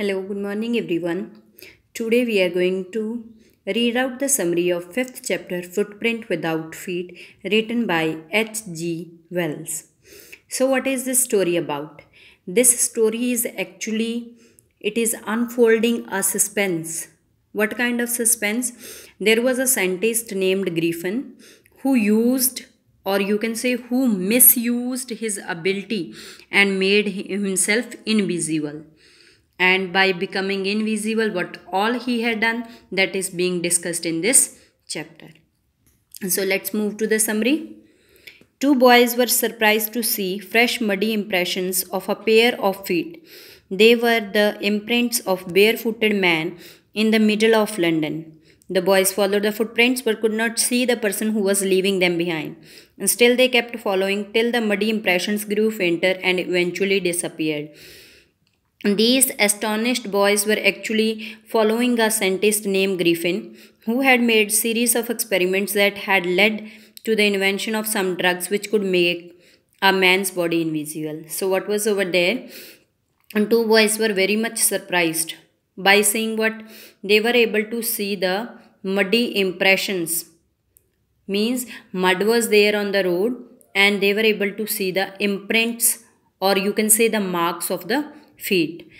Hello, good morning everyone. Today we are going to read out the summary of 5th chapter Footprint Without Feet written by H.G. Wells. So what is this story about? This story is actually it is unfolding a suspense. What kind of suspense? There was a scientist named Griffin who used or you can say who misused his ability and made himself invisible and by becoming invisible what all he had done that is being discussed in this chapter. So let's move to the summary. Two boys were surprised to see fresh muddy impressions of a pair of feet. They were the imprints of barefooted man in the middle of London. The boys followed the footprints but could not see the person who was leaving them behind. And still they kept following till the muddy impressions grew fainter and eventually disappeared. These astonished boys were actually following a scientist named Griffin who had made series of experiments that had led to the invention of some drugs which could make a man's body invisible. So what was over there? And two boys were very much surprised by seeing what they were able to see the muddy impressions. Means mud was there on the road and they were able to see the imprints or you can say the marks of the feet.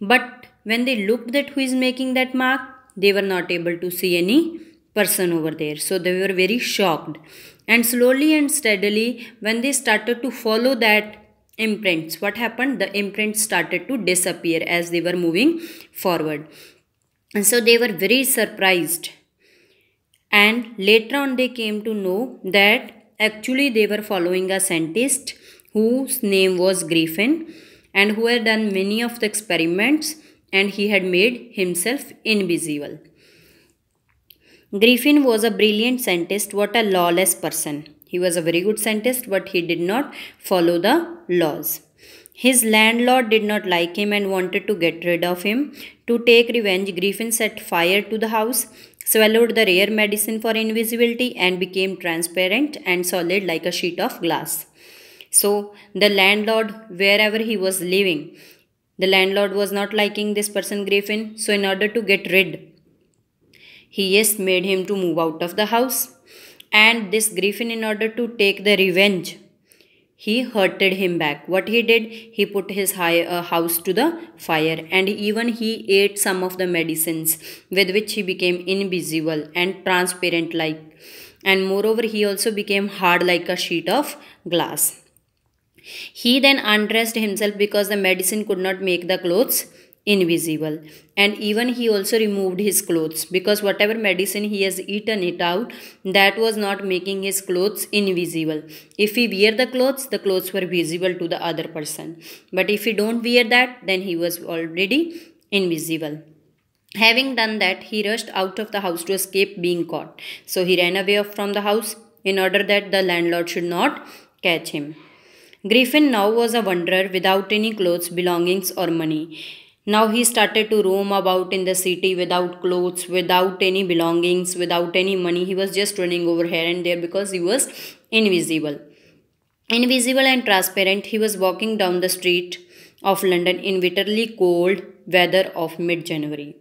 But when they looked at who is making that mark, they were not able to see any person over there. So they were very shocked. And slowly and steadily, when they started to follow that imprints, what happened? The imprints started to disappear as they were moving forward. And so they were very surprised. And later on, they came to know that actually they were following a scientist whose name was Griffin and who had done many of the experiments and he had made himself invisible. Griffin was a brilliant scientist, what a lawless person. He was a very good scientist, but he did not follow the laws. His landlord did not like him and wanted to get rid of him. To take revenge, Griffin set fire to the house, swallowed the rare medicine for invisibility, and became transparent and solid like a sheet of glass. So the landlord, wherever he was living, the landlord was not liking this person Griffin. So in order to get rid, he just made him to move out of the house. And this Griffin, in order to take the revenge, he hurted him back. What he did, he put his high, uh, house to the fire and even he ate some of the medicines with which he became invisible and transparent like. And moreover, he also became hard like a sheet of glass. He then undressed himself because the medicine could not make the clothes invisible and even he also removed his clothes because whatever medicine he has eaten it out that was not making his clothes invisible if he wear the clothes the clothes were visible to the other person but if he don't wear that then he was already invisible having done that he rushed out of the house to escape being caught so he ran away from the house in order that the landlord should not catch him Griffin now was a wanderer without any clothes, belongings, or money. Now he started to roam about in the city without clothes, without any belongings, without any money. He was just running over here and there because he was invisible. Invisible and transparent, he was walking down the street of London in bitterly cold, weather of mid January.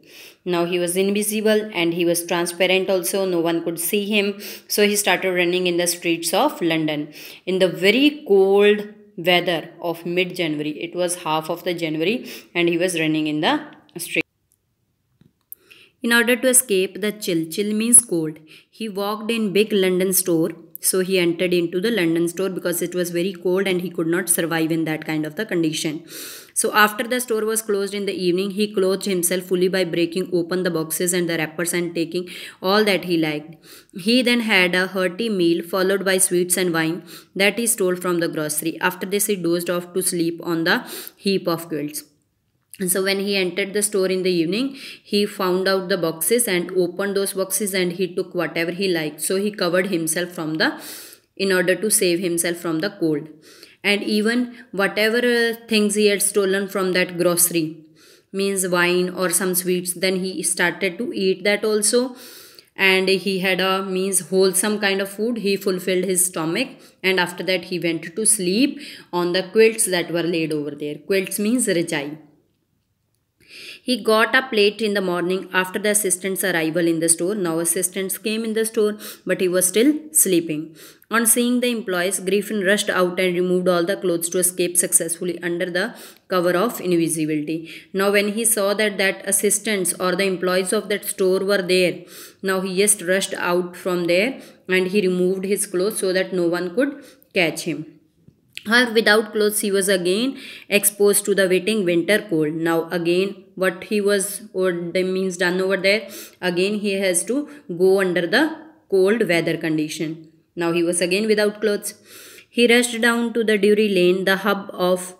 Now he was invisible and he was transparent also, no one could see him. So he started running in the streets of London. In the very cold weather of mid January, it was half of the January, and he was running in the street. In order to escape the chill, chill means cold, he walked in big London store so he entered into the London store because it was very cold and he could not survive in that kind of the condition. So after the store was closed in the evening, he clothed himself fully by breaking open the boxes and the wrappers and taking all that he liked. He then had a hearty meal followed by sweets and wine that he stole from the grocery. After this, he dozed off to sleep on the heap of quilts so when he entered the store in the evening he found out the boxes and opened those boxes and he took whatever he liked so he covered himself from the in order to save himself from the cold and even whatever uh, things he had stolen from that grocery means wine or some sweets then he started to eat that also and he had a means wholesome kind of food he fulfilled his stomach and after that he went to sleep on the quilts that were laid over there quilts means rajai he got up late in the morning after the assistant's arrival in the store. Now assistants came in the store but he was still sleeping. On seeing the employees, Griffin rushed out and removed all the clothes to escape successfully under the cover of invisibility. Now when he saw that that assistants or the employees of that store were there, now he just rushed out from there and he removed his clothes so that no one could catch him. Her without clothes, he was again exposed to the waiting winter cold. Now again what he was or the means done over there again he has to go under the cold weather condition now he was again without clothes he rushed down to the Dury Lane, the hub of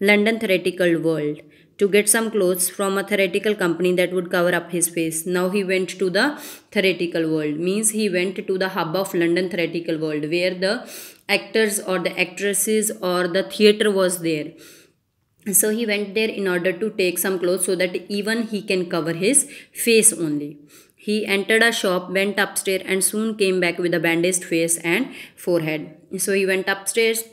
London theatrical world, to get some clothes from a theatrical company that would cover up his face. Now he went to the theatrical world, means he went to the hub of London theatrical world, where the actors or the actresses or the theatre was there so he went there in order to take some clothes so that even he can cover his face only. He entered a shop, went upstairs, and soon came back with a bandaged face and forehead. So he went upstairs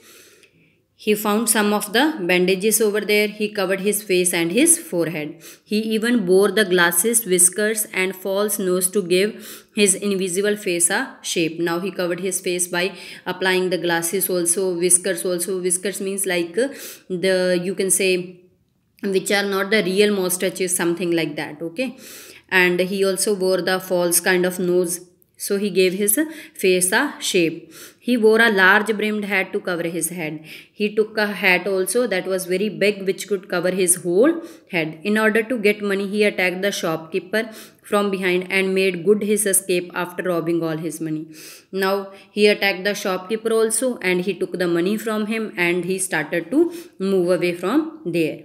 he found some of the bandages over there. He covered his face and his forehead. He even bore the glasses, whiskers and false nose to give his invisible face a shape. Now he covered his face by applying the glasses also, whiskers also. Whiskers means like uh, the, you can say, which are not the real mustaches, something like that, okay. And he also wore the false kind of nose. So he gave his face a shape he wore a large brimmed hat to cover his head. He took a hat also that was very big which could cover his whole head. In order to get money he attacked the shopkeeper from behind and made good his escape after robbing all his money. Now he attacked the shopkeeper also and he took the money from him and he started to move away from there.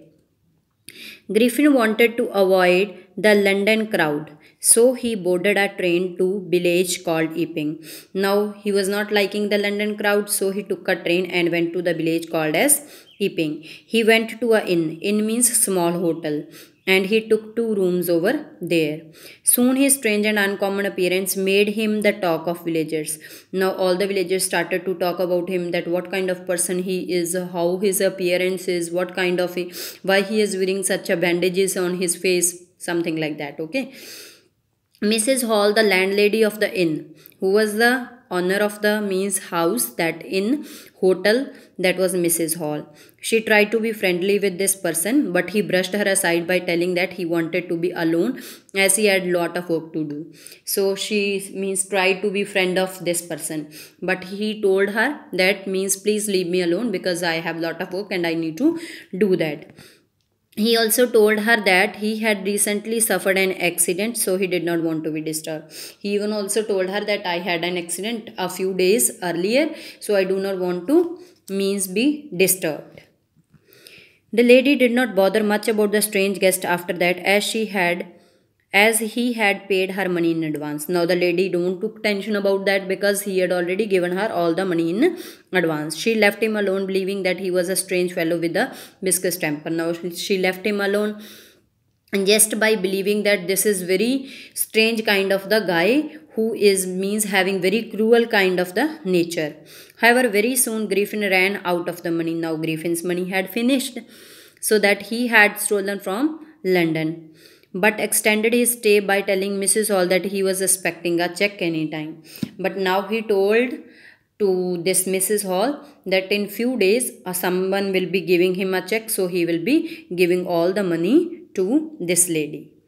Griffin wanted to avoid the London crowd so he boarded a train to village called Epping. Now he was not liking the London crowd, so he took a train and went to the village called as Epping. He went to a inn. Inn means small hotel and he took two rooms over there. Soon his strange and uncommon appearance made him the talk of villagers. Now all the villagers started to talk about him that what kind of person he is, how his appearance is, what kind of, why he is wearing such a bandages on his face, something like that, okay. Mrs. Hall, the landlady of the inn, who was the owner of the means house that inn hotel that was Mrs. Hall. She tried to be friendly with this person, but he brushed her aside by telling that he wanted to be alone as he had lot of work to do. So she means tried to be friend of this person, but he told her that means please leave me alone because I have lot of work and I need to do that he also told her that he had recently suffered an accident so he did not want to be disturbed he even also told her that i had an accident a few days earlier so i do not want to means be disturbed the lady did not bother much about the strange guest after that as she had as he had paid her money in advance now the lady don't took tension about that because he had already given her all the money in advance she left him alone believing that he was a strange fellow with a viscous temper now she left him alone and just by believing that this is very strange kind of the guy who is means having very cruel kind of the nature however very soon griffin ran out of the money now griffin's money had finished so that he had stolen from london but extended his stay by telling Mrs. Hall that he was expecting a check any time. But now he told to this Mrs. Hall that in few days someone will be giving him a check so he will be giving all the money to this lady.